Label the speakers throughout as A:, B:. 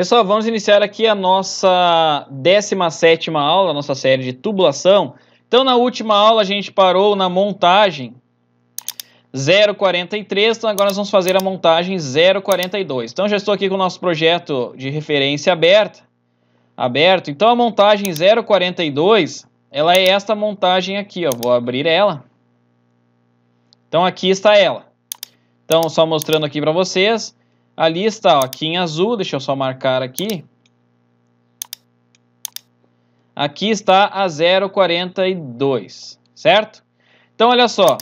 A: Pessoal, vamos iniciar aqui a nossa 17 aula, a nossa série de tubulação. Então, na última aula a gente parou na montagem 043, então agora nós vamos fazer a montagem 042. Então, já estou aqui com o nosso projeto de referência aberto, aberto. Então, a montagem 042, ela é esta montagem aqui, ó. Vou abrir ela. Então, aqui está ela. Então, só mostrando aqui para vocês. Ali está, ó, aqui em azul, deixa eu só marcar aqui. Aqui está a 0,42, certo? Então, olha só.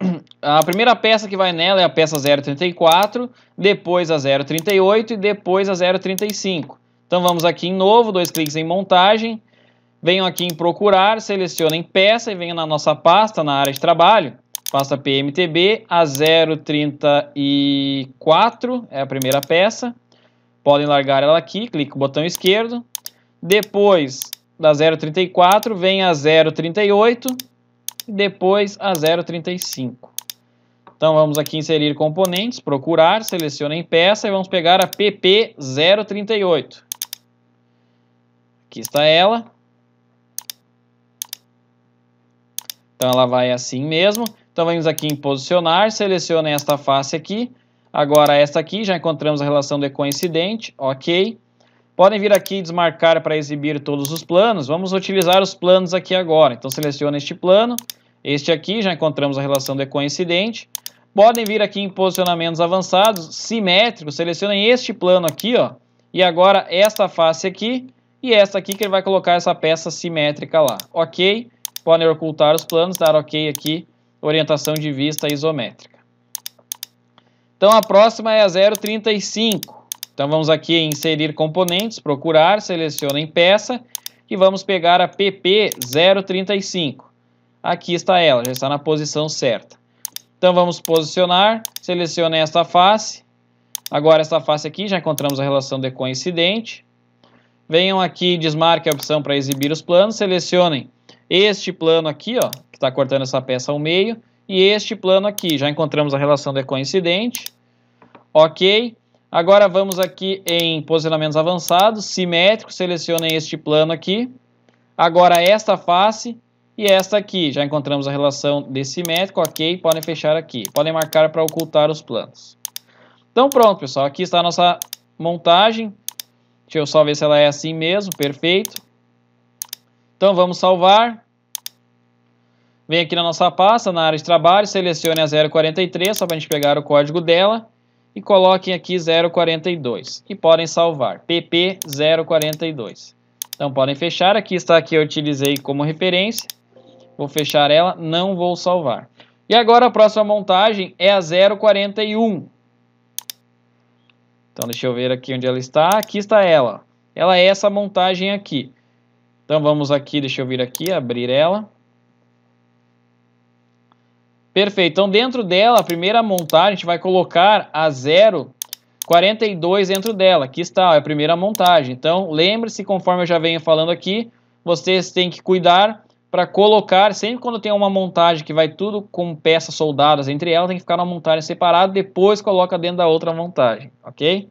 A: A primeira peça que vai nela é a peça 0,34, depois a 0,38 e depois a 0,35. Então, vamos aqui em novo, dois cliques em montagem. Venho aqui em procurar, selecionem peça e venho na nossa pasta, na área de trabalho pasta PMTB a 0,34 é a primeira peça. Podem largar ela aqui, clique o botão esquerdo. Depois da 0,34 vem a 0,38, depois a 0,35. Então vamos aqui inserir componentes, procurar, seleciona em peça e vamos pegar a PP038. Aqui está ela. Então ela vai assim mesmo. Então vamos aqui em posicionar, seleciona esta face aqui. Agora esta aqui, já encontramos a relação de coincidente, ok. Podem vir aqui desmarcar para exibir todos os planos. Vamos utilizar os planos aqui agora. Então seleciona este plano, este aqui, já encontramos a relação de coincidente. Podem vir aqui em posicionamentos avançados, simétricos, selecionem este plano aqui, ó. E agora esta face aqui e esta aqui que ele vai colocar essa peça simétrica lá. Ok, podem ocultar os planos, dar ok aqui orientação de vista isométrica. Então a próxima é a 035. Então vamos aqui em inserir componentes, procurar, seleciona em peça e vamos pegar a PP 035. Aqui está ela, já está na posição certa. Então vamos posicionar, selecione esta face. Agora esta face aqui, já encontramos a relação de coincidente. Venham aqui, desmarque a opção para exibir os planos, selecionem este plano aqui, ó, está cortando essa peça ao meio. E este plano aqui, já encontramos a relação de coincidente. Ok. Agora vamos aqui em posicionamentos avançados, simétrico, selecionem este plano aqui. Agora esta face e esta aqui, já encontramos a relação de simétrico, ok, podem fechar aqui. Podem marcar para ocultar os planos. Então pronto, pessoal, aqui está a nossa montagem. Deixa eu só ver se ela é assim mesmo, perfeito. Então vamos salvar. Vem aqui na nossa pasta, na área de trabalho, selecione a 043, só para a gente pegar o código dela, e coloquem aqui 042. E podem salvar, PP042. Então podem fechar, aqui está aqui eu utilizei como referência. Vou fechar ela, não vou salvar. E agora a próxima montagem é a 041. Então deixa eu ver aqui onde ela está. Aqui está ela. Ela é essa montagem aqui. Então vamos aqui, deixa eu vir aqui, abrir ela. Perfeito. Então, dentro dela, a primeira montagem, a gente vai colocar a 0,42 dentro dela. Aqui está, é a primeira montagem. Então, lembre-se, conforme eu já venho falando aqui, vocês têm que cuidar para colocar, sempre quando tem uma montagem que vai tudo com peças soldadas entre elas, tem que ficar na montagem separada, depois coloca dentro da outra montagem, ok?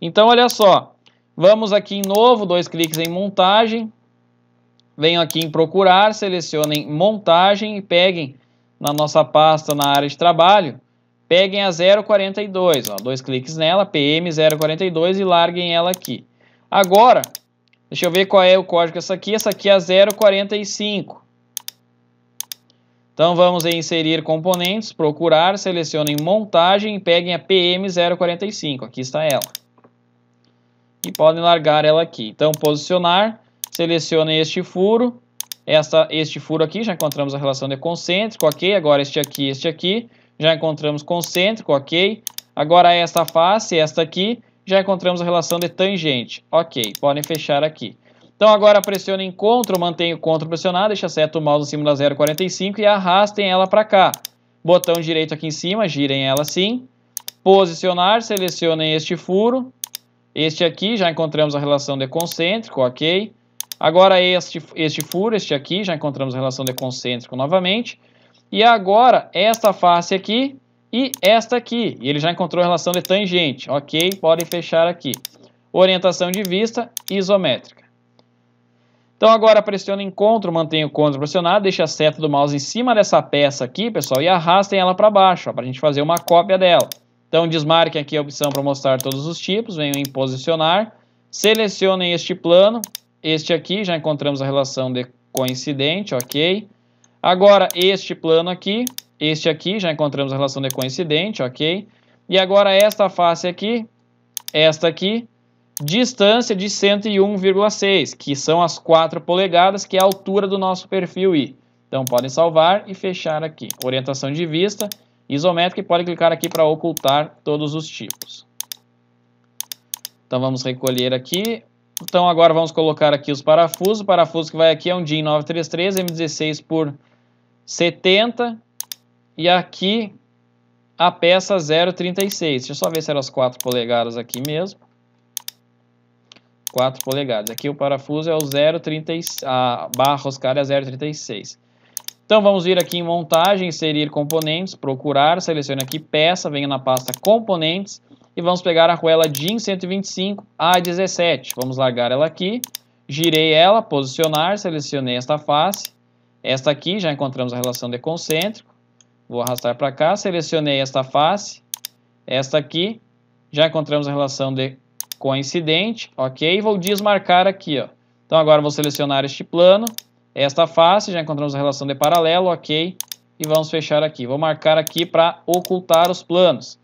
A: Então, olha só, vamos aqui em novo, dois cliques em montagem, Venho aqui em procurar, selecionem montagem e peguem na nossa pasta na área de trabalho, peguem a 042, ó, dois cliques nela, PM 042 e larguem ela aqui. Agora, deixa eu ver qual é o código essa aqui, essa aqui é a 045. Então vamos em inserir componentes, procurar, selecionem montagem e peguem a PM 045, aqui está ela. E podem largar ela aqui. Então posicionar, selecione este furo, esta, este furo aqui, já encontramos a relação de concêntrico, ok? Agora este aqui, este aqui, já encontramos concêntrico, ok? Agora esta face, esta aqui, já encontramos a relação de tangente, ok? Podem fechar aqui. Então agora pressione em CTRL, mantenha o CTRL pressionado, deixa seta o mouse em cima da 0,45 e arrastem ela para cá. Botão direito aqui em cima, girem ela assim. Posicionar, selecionem este furo. Este aqui, já encontramos a relação de concêntrico, ok? Agora, este, este furo, este aqui, já encontramos a relação concêntrico novamente. E agora, esta face aqui e esta aqui. E ele já encontrou a relação de tangente. Ok, podem fechar aqui. Orientação de vista isométrica. Então agora pressiona encontro, mantenha o contra pressionado, deixa a seta do mouse em cima dessa peça aqui, pessoal, e arrastem ela para baixo, para a gente fazer uma cópia dela. Então desmarquem aqui a opção para mostrar todos os tipos, venham em posicionar, selecionem este plano, este aqui, já encontramos a relação de coincidente, ok? Agora, este plano aqui, este aqui, já encontramos a relação de coincidente, ok? E agora, esta face aqui, esta aqui, distância de 101,6, que são as 4 polegadas, que é a altura do nosso perfil I. Então, podem salvar e fechar aqui. Orientação de vista, isométrica, e podem clicar aqui para ocultar todos os tipos. Então, vamos recolher aqui então agora vamos colocar aqui os parafusos. O parafuso que vai aqui é um DIN 933, M16 por 70. E aqui a peça 036. Deixa eu só ver se eram as 4 polegadas aqui mesmo. 4 polegadas. Aqui o parafuso é o 0,36, a barra Oscar é 0,36. Então vamos vir aqui em montagem, inserir componentes, procurar, selecione aqui peça, venha na pasta componentes, e vamos pegar a arruela DIN 125 A17. Vamos largar ela aqui, girei ela, posicionar, selecionei esta face, esta aqui, já encontramos a relação de concêntrico, vou arrastar para cá, selecionei esta face, esta aqui, já encontramos a relação de coincidente, ok? Vou desmarcar aqui, ó. Então agora vou selecionar este plano, esta face, já encontramos a relação de paralelo, ok? E vamos fechar aqui. Vou marcar aqui para ocultar os planos.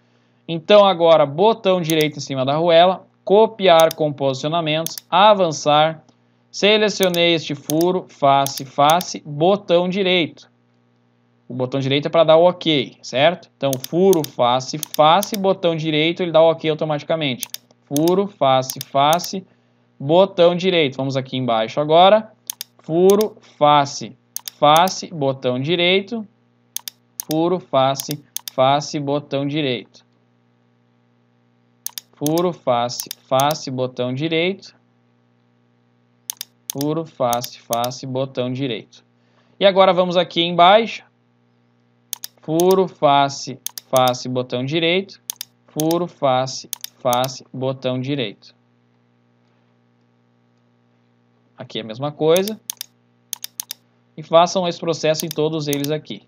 A: Então agora, botão direito em cima da arruela, copiar com posicionamentos, avançar, selecionei este furo, face, face, botão direito. O botão direito é para dar OK, certo? Então, furo, face, face, botão direito, ele dá OK automaticamente. Furo, face, face, botão direito. Vamos aqui embaixo agora. Furo, face, face, botão direito. Furo, face, face, botão direito furo, face, face, botão direito, furo, face, face, botão direito. E agora vamos aqui embaixo, furo, face, face, botão direito, furo, face, face, botão direito. Aqui é a mesma coisa. E façam esse processo em todos eles aqui.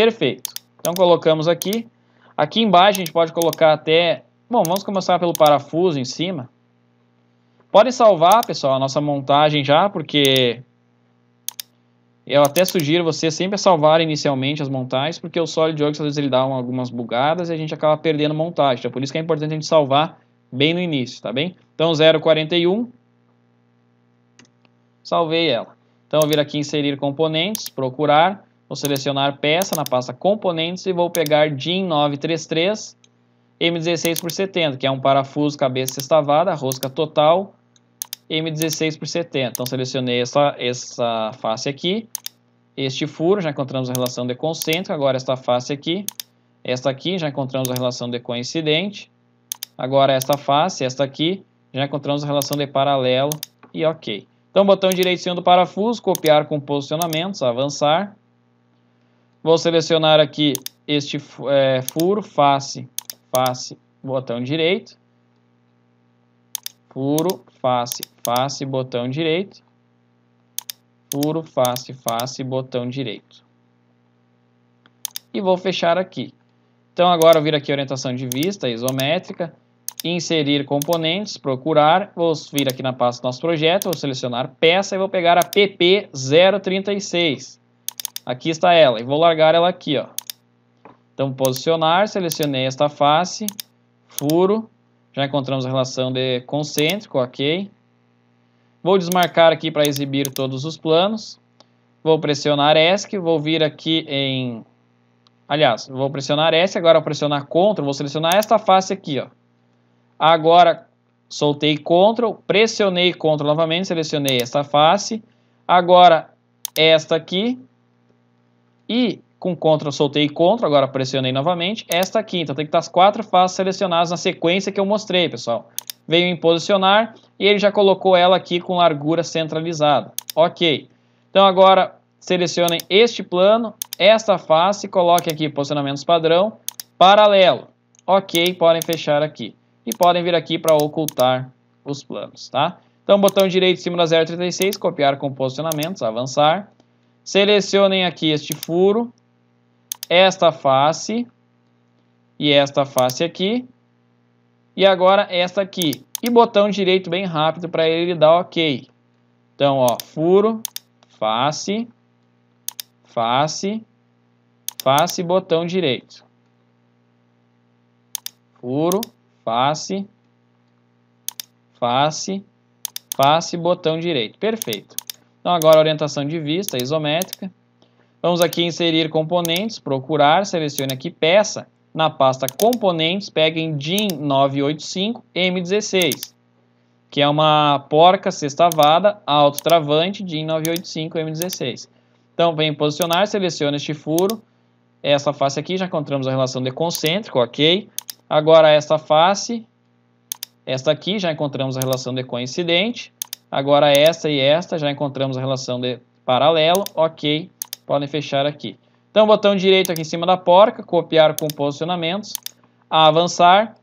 A: Perfeito. Então colocamos aqui. Aqui embaixo a gente pode colocar até... Bom, vamos começar pelo parafuso em cima. Podem salvar, pessoal, a nossa montagem já, porque... Eu até sugiro você sempre salvar inicialmente as montagens, porque o sólido de às vezes ele dá algumas bugadas e a gente acaba perdendo montagem. Então, por isso que é importante a gente salvar bem no início, tá bem? Então, 0,41. Salvei ela. Então, eu vir aqui inserir componentes, procurar. Vou selecionar peça na pasta componentes e vou pegar DIN 933 M16 por 70, que é um parafuso cabeça estavada rosca total M16 por 70. Então selecionei essa, essa face aqui, este furo, já encontramos a relação de concêntrico. agora esta face aqui, esta aqui, já encontramos a relação de coincidente, agora esta face, esta aqui, já encontramos a relação de paralelo e ok. Então botão direito em cima do parafuso, copiar com posicionamentos, avançar, Vou selecionar aqui este é, furo, face, face, botão direito. Furo, face, face, botão direito. Furo, face, face, botão direito. E vou fechar aqui. Então agora eu vir aqui orientação de vista, isométrica, inserir componentes, procurar, vou vir aqui na pasta do nosso projeto, vou selecionar peça e vou pegar a PP036. Aqui está ela, e vou largar ela aqui, ó. Então, posicionar, selecionei esta face, furo, já encontramos a relação de concêntrico, ok. Vou desmarcar aqui para exibir todos os planos. Vou pressionar ESC, vou vir aqui em... Aliás, vou pressionar ESC, agora vou pressionar CTRL, vou selecionar esta face aqui, ó. Agora, soltei CTRL, pressionei CTRL novamente, selecionei esta face. Agora, esta aqui, e com contra soltei contra, agora pressionei novamente. Esta aqui, então tem que estar as quatro faces selecionadas na sequência que eu mostrei, pessoal. Veio em posicionar e ele já colocou ela aqui com largura centralizada. Ok. Então agora selecionem este plano, esta face, coloque aqui posicionamentos padrão, paralelo. Ok, podem fechar aqui. E podem vir aqui para ocultar os planos, tá? Então botão direito em cima da 036, copiar com posicionamentos, avançar Selecionem aqui este furo, esta face e esta face aqui. E agora esta aqui. E botão direito bem rápido para ele dar OK. Então, ó, furo, face, face, face, botão direito. Furo, face, face, face, botão direito. Perfeito. Então, agora orientação de vista isométrica. Vamos aqui inserir componentes, procurar, selecione aqui peça. Na pasta componentes, peguem DIN 985M16, que é uma porca sextavada, alto travante, DIN 985M16. Então, vem posicionar, seleciona este furo. Essa face aqui, já encontramos a relação de concêntrico, ok? Agora, esta face, esta aqui, já encontramos a relação de coincidente. Agora esta e esta, já encontramos a relação de paralelo, ok, podem fechar aqui. Então, botão direito aqui em cima da porca, copiar com posicionamentos, avançar,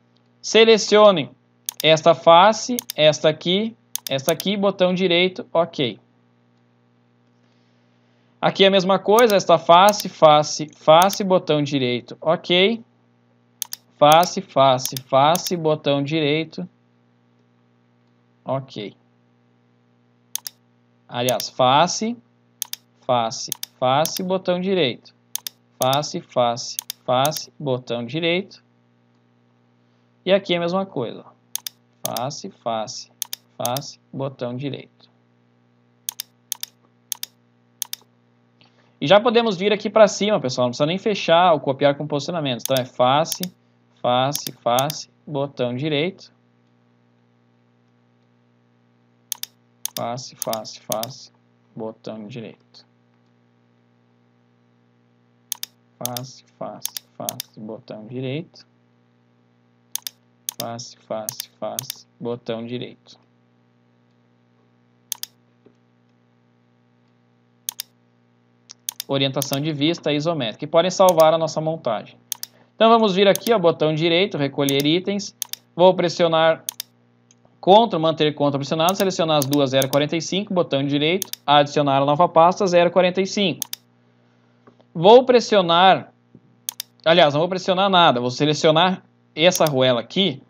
A: selecione esta face, esta aqui, esta aqui, botão direito, ok. Aqui é a mesma coisa, esta face, face, face, botão direito, ok. Face, face, face, botão direito, ok. Aliás, face, face, face, botão direito. Face, face, face, botão direito. E aqui é a mesma coisa. Face, face, face, botão direito. E já podemos vir aqui para cima, pessoal. Não precisa nem fechar ou copiar com posicionamento. Então é face, face, face, botão direito. face, face, face, botão direito. Face, face, face, botão direito. Face, face, face, botão direito. Orientação de vista isométrica, E podem salvar a nossa montagem. Então vamos vir aqui, ó, botão direito, recolher itens. Vou pressionar Contra, manter contra pressionado, selecionar as duas 0,45, botão direito, adicionar a nova pasta 0,45. Vou pressionar, aliás, não vou pressionar nada, vou selecionar essa arruela aqui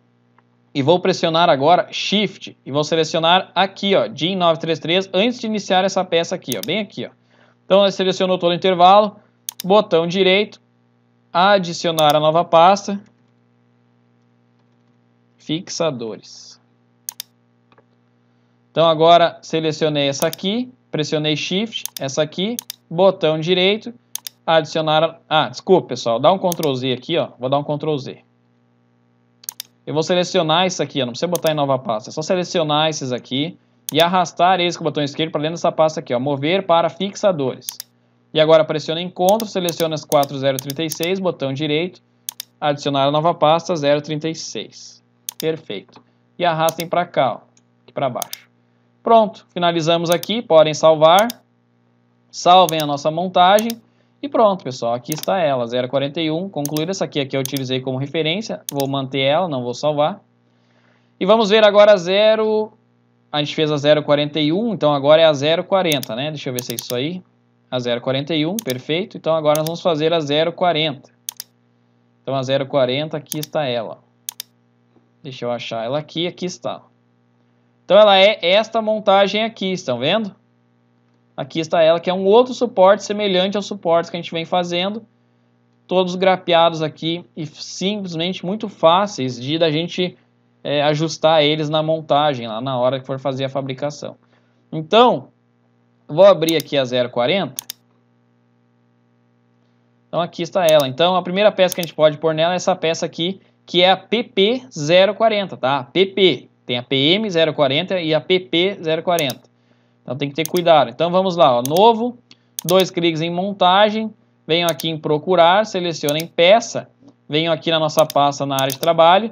A: e vou pressionar agora Shift e vou selecionar aqui, ó, DIN 933, antes de iniciar essa peça aqui, ó, bem aqui, ó. Então, selecionou todo o intervalo, botão direito, adicionar a nova pasta, fixadores. Então agora selecionei essa aqui, pressionei Shift, essa aqui, botão direito, adicionar... Ah, desculpa, pessoal, dá um Ctrl Z aqui, ó. Vou dar um Ctrl Z. Eu vou selecionar isso aqui, ó, não precisa botar em nova pasta, é só selecionar esses aqui e arrastar eles com o botão esquerdo para dentro dessa pasta aqui, ó, mover para fixadores. E agora pressiona em Ctrl, seleciona as 4036, botão direito, adicionar a nova pasta 036. Perfeito. E arrastem para cá, ó, aqui para baixo. Pronto, finalizamos aqui, podem salvar. Salvem a nossa montagem. E pronto, pessoal, aqui está ela, 041. Concluída essa aqui, é aqui eu utilizei como referência. Vou manter ela, não vou salvar. E vamos ver agora a 0... A gente fez a 041, então agora é a 040, né? Deixa eu ver se é isso aí. A 041, perfeito. Então agora nós vamos fazer a 040. Então a 040, aqui está ela. Deixa eu achar ela aqui, aqui está. Então ela é esta montagem aqui, estão vendo? Aqui está ela, que é um outro suporte semelhante aos suportes que a gente vem fazendo. Todos grapeados aqui e simplesmente muito fáceis de da gente é, ajustar eles na montagem, lá na hora que for fazer a fabricação. Então, vou abrir aqui a 040. Então aqui está ela. Então a primeira peça que a gente pode pôr nela é essa peça aqui, que é a PP040, tá? PP. Tem a PM 040 e a PP 040. Então tem que ter cuidado. Então vamos lá, ó, novo, dois cliques em montagem, venho aqui em procurar, selecionem peça, venho aqui na nossa pasta na área de trabalho,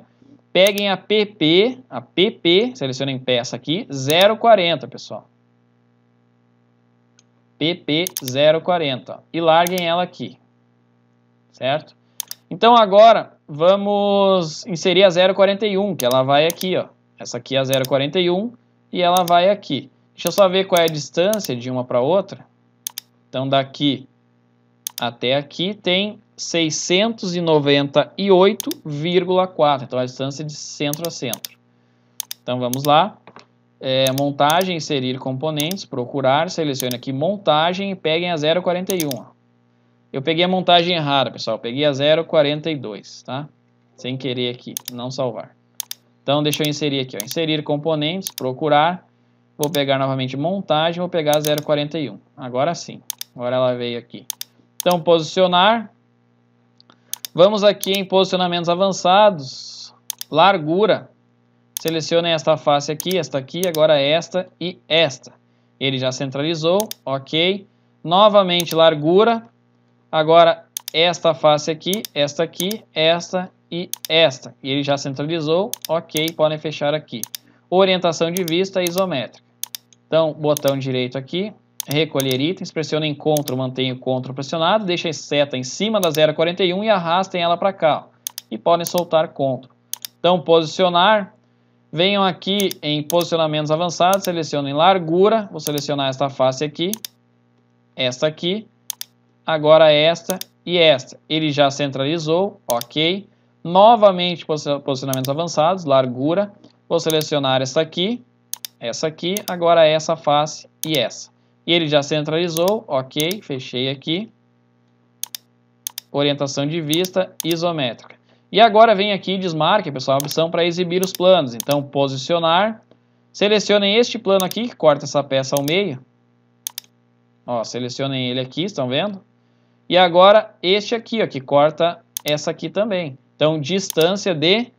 A: peguem a PP, a PP, selecionem peça aqui, 040, pessoal. PP 040, ó, e larguem ela aqui, certo? Então agora vamos inserir a 041, que ela vai aqui, ó. Essa aqui é a 0,41 e ela vai aqui. Deixa eu só ver qual é a distância de uma para outra. Então, daqui até aqui tem 698,4. Então, a distância é de centro a centro. Então, vamos lá. É, montagem, inserir componentes, procurar, selecione aqui montagem e peguem a 0,41. Eu peguei a montagem errada, pessoal. Eu peguei a 0,42, tá? Sem querer aqui, não salvar. Então, deixa eu inserir aqui, ó, inserir componentes, procurar, vou pegar novamente montagem, vou pegar 0,41. Agora sim, agora ela veio aqui. Então, posicionar, vamos aqui em posicionamentos avançados, largura, selecionem esta face aqui, esta aqui, agora esta e esta. Ele já centralizou, ok. Novamente largura, agora esta face aqui, esta aqui, esta e esta. E ele já centralizou, ok, podem fechar aqui. Orientação de vista isométrica. Então, botão direito aqui, recolher itens, pressiona em CTRL, mantém o CTRL pressionado, deixa a seta em cima da 041 e arrastem ela para cá. Ó. E podem soltar CTRL. Então, posicionar, venham aqui em posicionamentos avançados, selecionem largura, vou selecionar esta face aqui, esta aqui, agora esta e esta. Ele já centralizou, ok. Novamente, posicionamentos avançados, largura. Vou selecionar essa aqui, essa aqui, agora essa face e essa. E ele já centralizou, ok, fechei aqui. Orientação de vista isométrica. E agora vem aqui, desmarque, pessoal, a opção para exibir os planos. Então, posicionar. Selecionem este plano aqui, que corta essa peça ao meio. Ó, selecionem ele aqui, estão vendo? E agora este aqui, ó, que corta essa aqui também. Então, distância de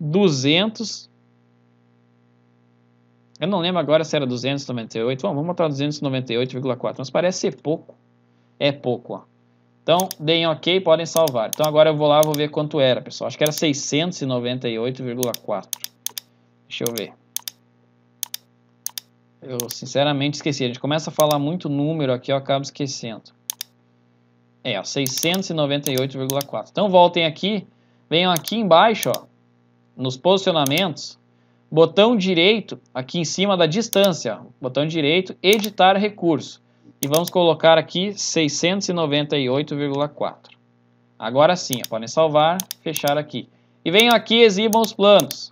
A: 200. Eu não lembro agora se era 298. Bom, vamos botar 298,4, mas parece ser pouco. É pouco, ó. Então, deem OK, podem salvar. Então, agora eu vou lá, vou ver quanto era, pessoal. Acho que era 698,4. Deixa eu ver. Eu sinceramente esqueci. A gente começa a falar muito número aqui, eu acabo esquecendo. É, 698,4. Então voltem aqui, venham aqui embaixo, ó, nos posicionamentos, botão direito aqui em cima da distância, ó, botão direito, editar recurso. E vamos colocar aqui 698,4. Agora sim, podem salvar, fechar aqui. E venham aqui exibam os planos.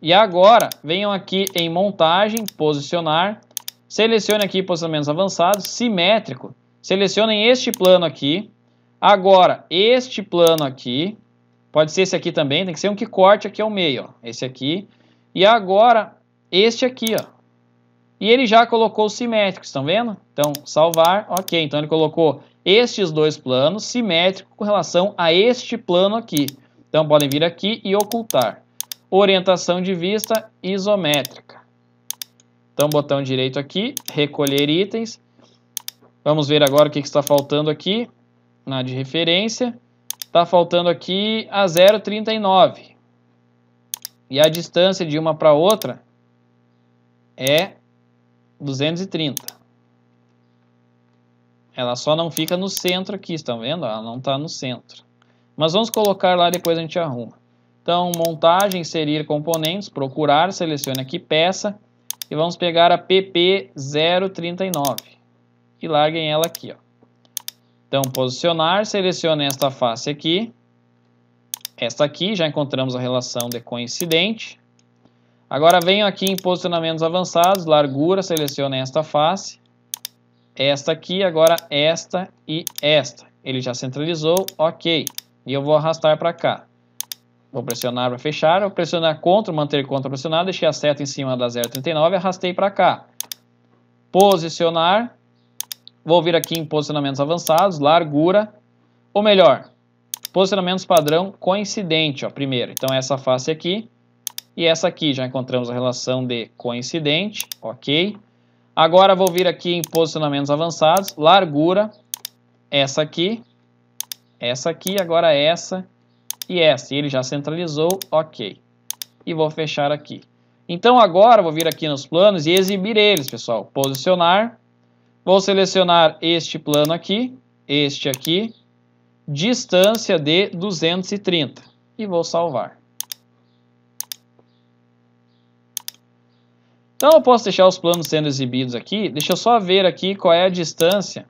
A: E agora, venham aqui em montagem, posicionar, selecione aqui posicionamentos avançados, simétrico, Selecionem este plano aqui. Agora, este plano aqui, pode ser esse aqui também, tem que ser um que corte aqui ao meio, ó, esse aqui. E agora, este aqui, ó. E ele já colocou simétricos, estão vendo? Então, salvar, ok. Então, ele colocou estes dois planos simétricos com relação a este plano aqui. Então, podem vir aqui e ocultar. Orientação de vista isométrica. Então, botão direito aqui, recolher itens. Vamos ver agora o que, está faltando aqui na de referência. Está faltando aqui a 0,39. E a distância de uma para outra é 230. Ela só não fica no centro aqui, estão vendo? Ela não está no centro. Mas vamos colocar lá, depois a gente arruma. Então, montagem, inserir componentes, procurar, selecione aqui peça e vamos pegar a PP039 e larguem ela aqui. Ó. Então, posicionar, selecionem esta face aqui, esta aqui, já encontramos a relação de coincidente. Agora venho aqui em posicionamentos avançados, largura, selecionem esta face, esta aqui, agora esta e esta. Ele já centralizou, ok. E eu vou arrastar para cá. Vou pressionar para fechar, vou pressionar CTRL, manter CTRL pressionado, deixei a seta em cima da 0,39 arrastei para cá. Posicionar, Vou vir aqui em posicionamentos avançados, largura, ou melhor, posicionamentos padrão coincidente, ó, primeiro. Então, essa face aqui e essa aqui, já encontramos a relação de coincidente, ok? Agora, vou vir aqui em posicionamentos avançados, largura, essa aqui, essa aqui, agora essa e essa. E ele já centralizou, ok. E vou fechar aqui. Então, agora, vou vir aqui nos planos e exibir eles, pessoal. Posicionar, Vou selecionar este plano aqui, este aqui, distância de 230 e vou salvar. Então eu posso deixar os planos sendo exibidos aqui. Deixa eu só ver aqui qual é a distância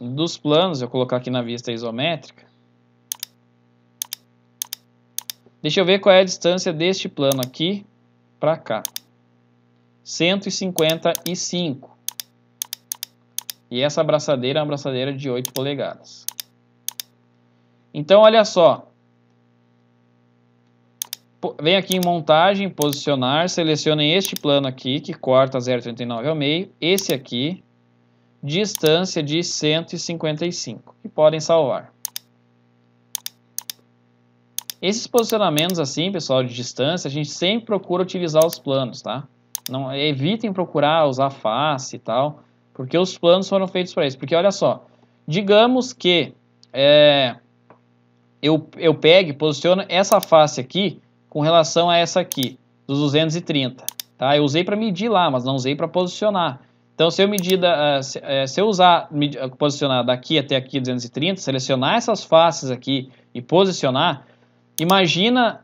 A: dos planos. Eu vou colocar aqui na vista isométrica. Deixa eu ver qual é a distância deste plano aqui para cá. 155. E essa abraçadeira é uma abraçadeira de 8 polegadas. Então, olha só. Vem aqui em montagem, posicionar, selecione este plano aqui, que corta 0,39 ao meio, esse aqui, distância de 155, e podem salvar. Esses posicionamentos assim, pessoal, de distância, a gente sempre procura utilizar os planos, tá? Não, evitem procurar usar face e tal, porque os planos foram feitos para isso. Porque olha só, digamos que é, eu, eu pegue, posiciono essa face aqui com relação a essa aqui, dos 230. Tá? Eu usei para medir lá, mas não usei para posicionar. Então, se eu medir, eh, eh, se eu usar, eh, posicionar daqui até aqui 230, selecionar essas faces aqui e posicionar, imagina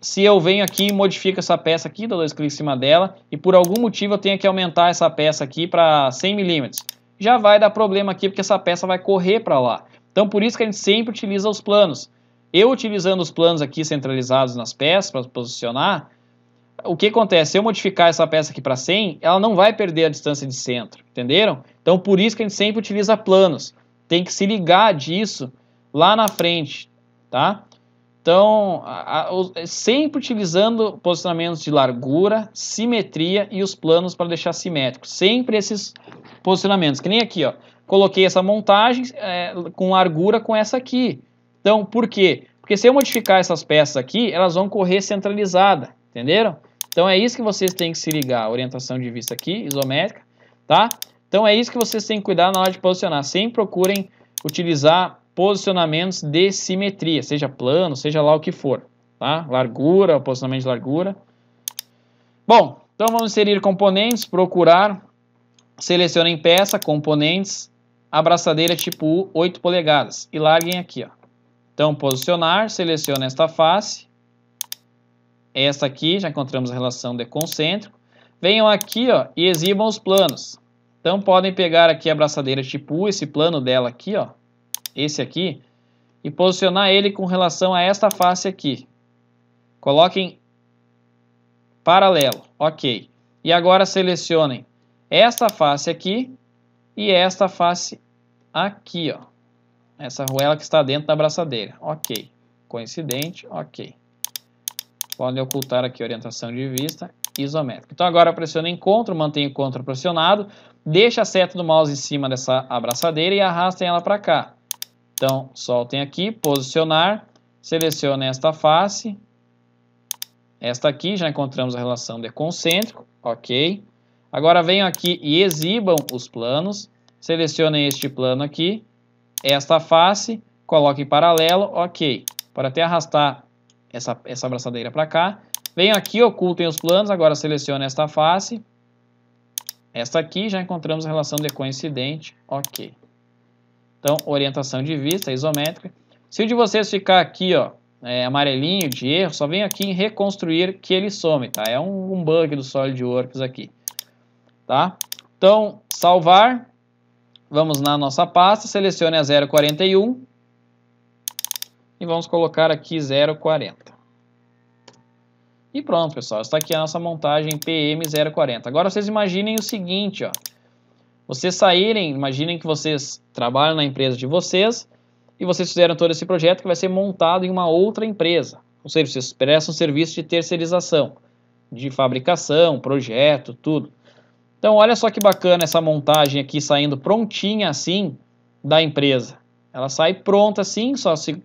A: se eu venho aqui e modifico essa peça aqui, dou dois cliques em cima dela, e por algum motivo eu tenho que aumentar essa peça aqui para 100 milímetros, já vai dar problema aqui porque essa peça vai correr para lá. Então por isso que a gente sempre utiliza os planos. Eu utilizando os planos aqui centralizados nas peças para posicionar, o que acontece? Se eu modificar essa peça aqui para 100, ela não vai perder a distância de centro, entenderam? Então por isso que a gente sempre utiliza planos. Tem que se ligar disso lá na frente, tá? Então, a, a, é sempre utilizando posicionamentos de largura, simetria e os planos para deixar simétrico. Sempre esses posicionamentos. Que nem aqui, ó. Coloquei essa montagem é, com largura com essa aqui. Então, por quê? Porque se eu modificar essas peças aqui, elas vão correr centralizada. Entenderam? Então, é isso que vocês têm que se ligar. Orientação de vista aqui, isométrica, tá? Então, é isso que vocês têm que cuidar na hora de posicionar. Sempre procurem utilizar posicionamentos de simetria, seja plano, seja lá o que for, tá? Largura, posicionamento de largura. Bom, então vamos inserir componentes, procurar, selecione em peça, componentes, abraçadeira tipo U, 8 polegadas e larguem aqui, ó. Então posicionar, seleciona esta face, esta aqui, já encontramos a relação de concêntrico. Venham aqui, ó, e exibam os planos. Então podem pegar aqui a abraçadeira tipo U, esse plano dela aqui, ó, esse aqui, e posicionar ele com relação a esta face aqui. Coloquem paralelo, ok. E agora selecionem esta face aqui e esta face aqui, ó. Essa arruela que está dentro da abraçadeira, ok. Coincidente, ok. Podem ocultar aqui orientação de vista, isométrica Então agora pressionem CTRL, mantenho o CTRL pressionado, deixa a seta do mouse em cima dessa abraçadeira e arrastem ela para cá. Então, soltem aqui, posicionar, selecione esta face, esta aqui, já encontramos a relação de concêntrico, ok. Agora venham aqui e exibam os planos, selecionem este plano aqui, esta face, coloque paralelo, ok. Para até arrastar essa, essa abraçadeira para cá, venham aqui, ocultem os planos, agora selecione esta face, esta aqui, já encontramos a relação de coincidente, ok. Então, orientação de vista isométrica. Se o de vocês ficar aqui, ó, é, amarelinho, de erro, só vem aqui em reconstruir que ele some, tá? É um, um bug do SolidWorks aqui, tá? Então, salvar. Vamos na nossa pasta, selecione a 041 e vamos colocar aqui 040. E pronto, pessoal, está aqui a nossa montagem PM040. Agora vocês imaginem o seguinte, ó. Vocês saírem, imaginem que vocês trabalham na empresa de vocês e vocês fizeram todo esse projeto que vai ser montado em uma outra empresa. Ou seja, vocês prestam serviço de terceirização, de fabricação, projeto, tudo. Então, olha só que bacana essa montagem aqui saindo prontinha assim da empresa. Ela sai pronta assim, só se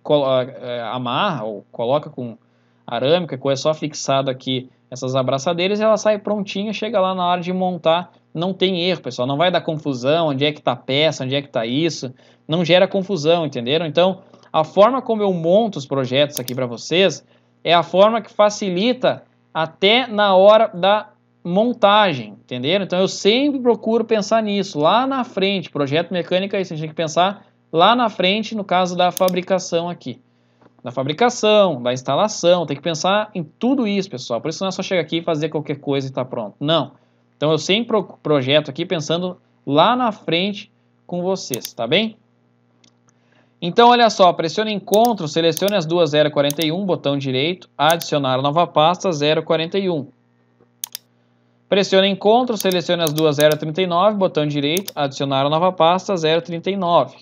A: amarra ou coloca com arame, que coisa só fixado aqui essas abraçadeiras, e ela sai prontinha, chega lá na hora de montar não tem erro, pessoal. Não vai dar confusão, onde é que está a peça, onde é que está isso. Não gera confusão, entenderam? Então, a forma como eu monto os projetos aqui para vocês é a forma que facilita até na hora da montagem, entenderam? Então, eu sempre procuro pensar nisso. Lá na frente, projeto mecânico é isso, a gente tem que pensar lá na frente, no caso da fabricação aqui. Da fabricação, da instalação, tem que pensar em tudo isso, pessoal. Por isso não é só chegar aqui e fazer qualquer coisa e está pronto. Não. Então eu sempre projeto aqui pensando lá na frente com vocês, tá bem? Então, olha só, pressione Encontro, selecione as duas 041, botão direito, adicionar nova pasta 041. Pressione Encontro, selecione as duas 039, botão direito, adicionar nova pasta 039.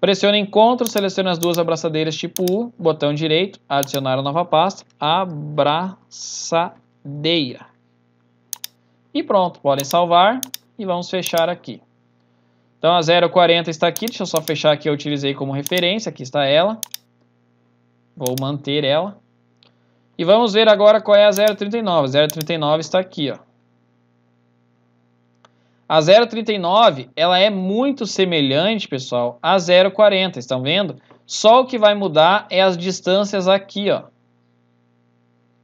A: Pressione Encontro, selecione as duas abraçadeiras tipo U, botão direito, adicionar nova pasta, abraçadeira. E pronto, podem salvar e vamos fechar aqui. Então a 0,40 está aqui, deixa eu só fechar aqui, eu utilizei como referência, aqui está ela. Vou manter ela. E vamos ver agora qual é a 0,39. 0,39 está aqui, ó. A 0,39 ela é muito semelhante, pessoal, a 0,40, estão vendo? Só o que vai mudar é as distâncias aqui, ó.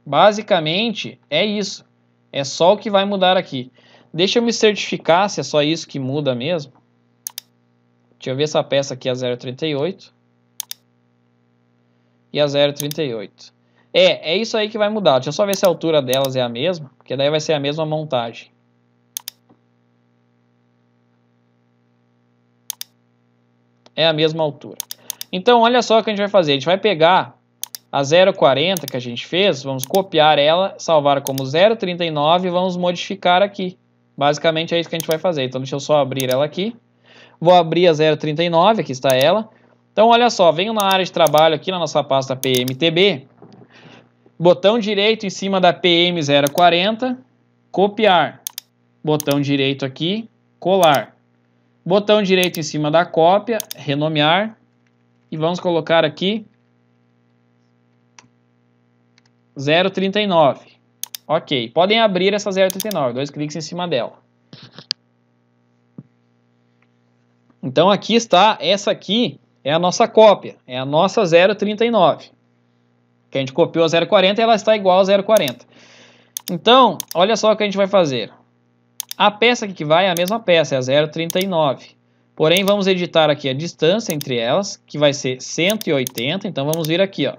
A: Basicamente é isso. É só o que vai mudar aqui. Deixa eu me certificar se é só isso que muda mesmo. Deixa eu ver essa peça aqui, a 038. E a 038. É, é isso aí que vai mudar. Deixa eu só ver se a altura delas é a mesma, porque daí vai ser a mesma montagem. É a mesma altura. Então, olha só o que a gente vai fazer. A gente vai pegar a 0,40 que a gente fez, vamos copiar ela, salvar como 0,39 e vamos modificar aqui. Basicamente é isso que a gente vai fazer. Então deixa eu só abrir ela aqui. Vou abrir a 0,39, aqui está ela. Então olha só, venho na área de trabalho aqui na nossa pasta PMTB. Botão direito em cima da PM040, copiar. Botão direito aqui, colar. Botão direito em cima da cópia, renomear. E vamos colocar aqui 0,39. Ok, podem abrir essa 0,39, dois cliques em cima dela. Então aqui está, essa aqui é a nossa cópia, é a nossa 0,39. Que a gente copiou a 0,40 e ela está igual a 0,40. Então, olha só o que a gente vai fazer. A peça que vai é a mesma peça, é a 0,39. Porém, vamos editar aqui a distância entre elas, que vai ser 180. Então, vamos vir aqui, ó,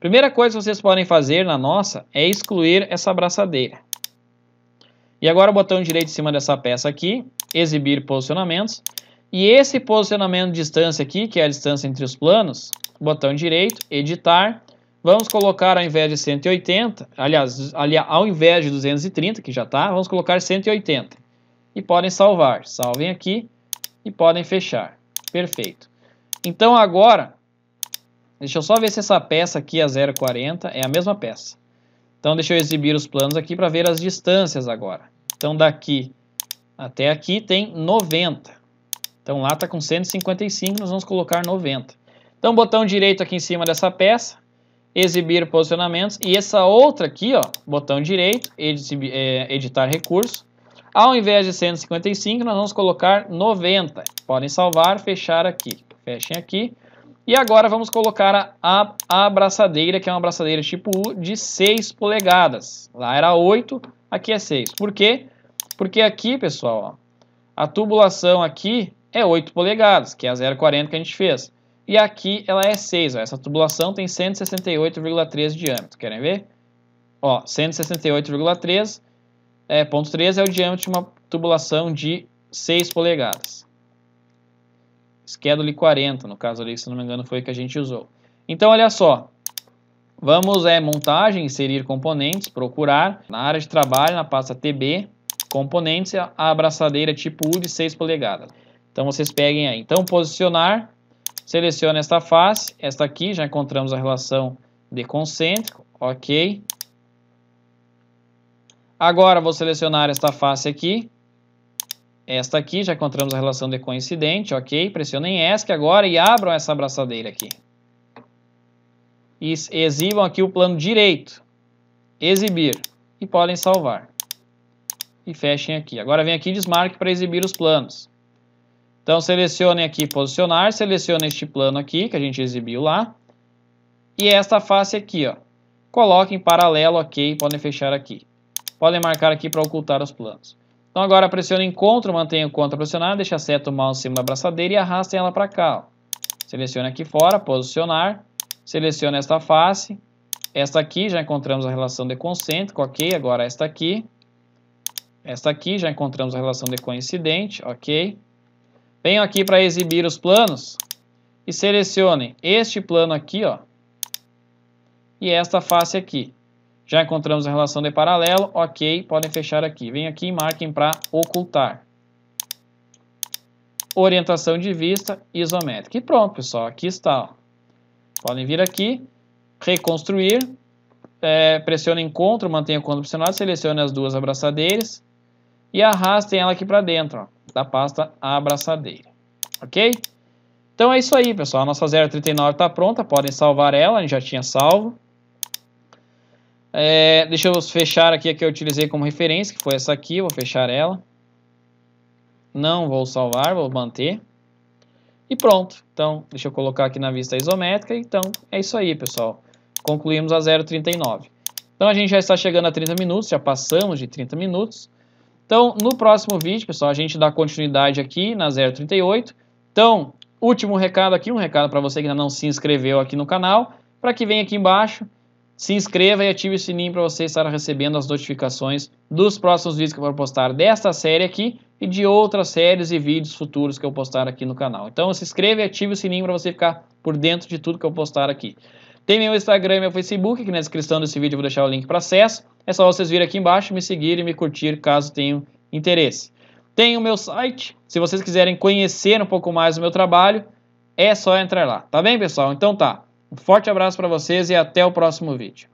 A: Primeira coisa que vocês podem fazer na nossa é excluir essa abraçadeira. E agora o botão direito em cima dessa peça aqui, exibir posicionamentos. E esse posicionamento de distância aqui, que é a distância entre os planos, botão direito, editar. Vamos colocar ao invés de 180, aliás, aliás ao invés de 230, que já está, vamos colocar 180. E podem salvar. Salvem aqui e podem fechar. Perfeito. Então agora Deixa eu só ver se essa peça aqui, a 0,40, é a mesma peça. Então, deixa eu exibir os planos aqui para ver as distâncias agora. Então, daqui até aqui tem 90. Então, lá está com 155, nós vamos colocar 90. Então, botão direito aqui em cima dessa peça, exibir posicionamentos. E essa outra aqui, ó, botão direito, é, editar recurso. Ao invés de 155, nós vamos colocar 90. Podem salvar, fechar aqui. Fechem aqui. E agora vamos colocar a, a abraçadeira, que é uma abraçadeira tipo U de 6 polegadas. Lá era 8, aqui é 6. Por quê? Porque aqui, pessoal, ó, a tubulação aqui é 8 polegadas, que é a 0,40 que a gente fez. E aqui ela é 6, ó. essa tubulação tem 168,3 de diâmetro, querem ver? Ó, 168,3 é, ponto 3 é o diâmetro de uma tubulação de 6 polegadas. Schedule 40, no caso ali, se não me engano, foi o que a gente usou. Então, olha só, vamos é montagem, inserir componentes, procurar, na área de trabalho, na pasta TB, componentes, a abraçadeira tipo U de 6 polegadas. Então, vocês peguem aí. Então, posicionar, seleciona esta face, esta aqui, já encontramos a relação de concêntrico, ok. Agora, vou selecionar esta face aqui, esta aqui, já encontramos a relação de coincidente, ok? Pressionem ESC agora e abram essa abraçadeira aqui. E exibam aqui o plano direito. Exibir. E podem salvar. E fechem aqui. Agora vem aqui desmarque para exibir os planos. Então selecionem aqui posicionar, selecionem este plano aqui que a gente exibiu lá. E esta face aqui, ó. Coloquem em paralelo, ok? Podem fechar aqui. Podem marcar aqui para ocultar os planos. Então agora pressione encontro, mantenha o contra pressionado, deixa seta o mouse em cima da abraçadeira e arrastem ela para cá. Selecione aqui fora, posicionar, selecione esta face, esta aqui já encontramos a relação de concêntrico, ok, agora esta aqui, esta aqui já encontramos a relação de coincidente, ok. Venho aqui para exibir os planos e selecione este plano aqui, ó, e esta face aqui. Já encontramos a relação de paralelo, ok, podem fechar aqui. Vem aqui e marquem para ocultar. Orientação de vista isométrica. E pronto, pessoal, aqui está. Ó. Podem vir aqui, reconstruir, é, pressione encontro, mantenha o contra pressionado, selecione as duas abraçadeiras e arrastem ela aqui para dentro, ó, da pasta abraçadeira, ok? Então é isso aí, pessoal. A nossa 039 está pronta, podem salvar ela, a gente já tinha salvo. É, deixa eu fechar aqui a que eu utilizei como referência, que foi essa aqui, vou fechar ela. Não vou salvar, vou manter. E pronto. Então, deixa eu colocar aqui na vista isométrica. Então, é isso aí, pessoal. Concluímos a 0,39. Então, a gente já está chegando a 30 minutos, já passamos de 30 minutos. Então, no próximo vídeo, pessoal, a gente dá continuidade aqui na 0,38. Então, último recado aqui, um recado para você que ainda não se inscreveu aqui no canal, para que venha aqui embaixo se inscreva e ative o sininho para você estar recebendo as notificações dos próximos vídeos que eu vou postar desta série aqui e de outras séries e vídeos futuros que eu postar aqui no canal. Então se inscreva e ative o sininho para você ficar por dentro de tudo que eu postar aqui. Tem meu Instagram e meu Facebook, que na descrição desse vídeo eu vou deixar o link para acesso. É só vocês virem aqui embaixo, me seguirem e me curtir caso tenham interesse. Tem o meu site, se vocês quiserem conhecer um pouco mais o meu trabalho, é só entrar lá, tá bem pessoal? Então tá. Um forte abraço para vocês e até o próximo vídeo.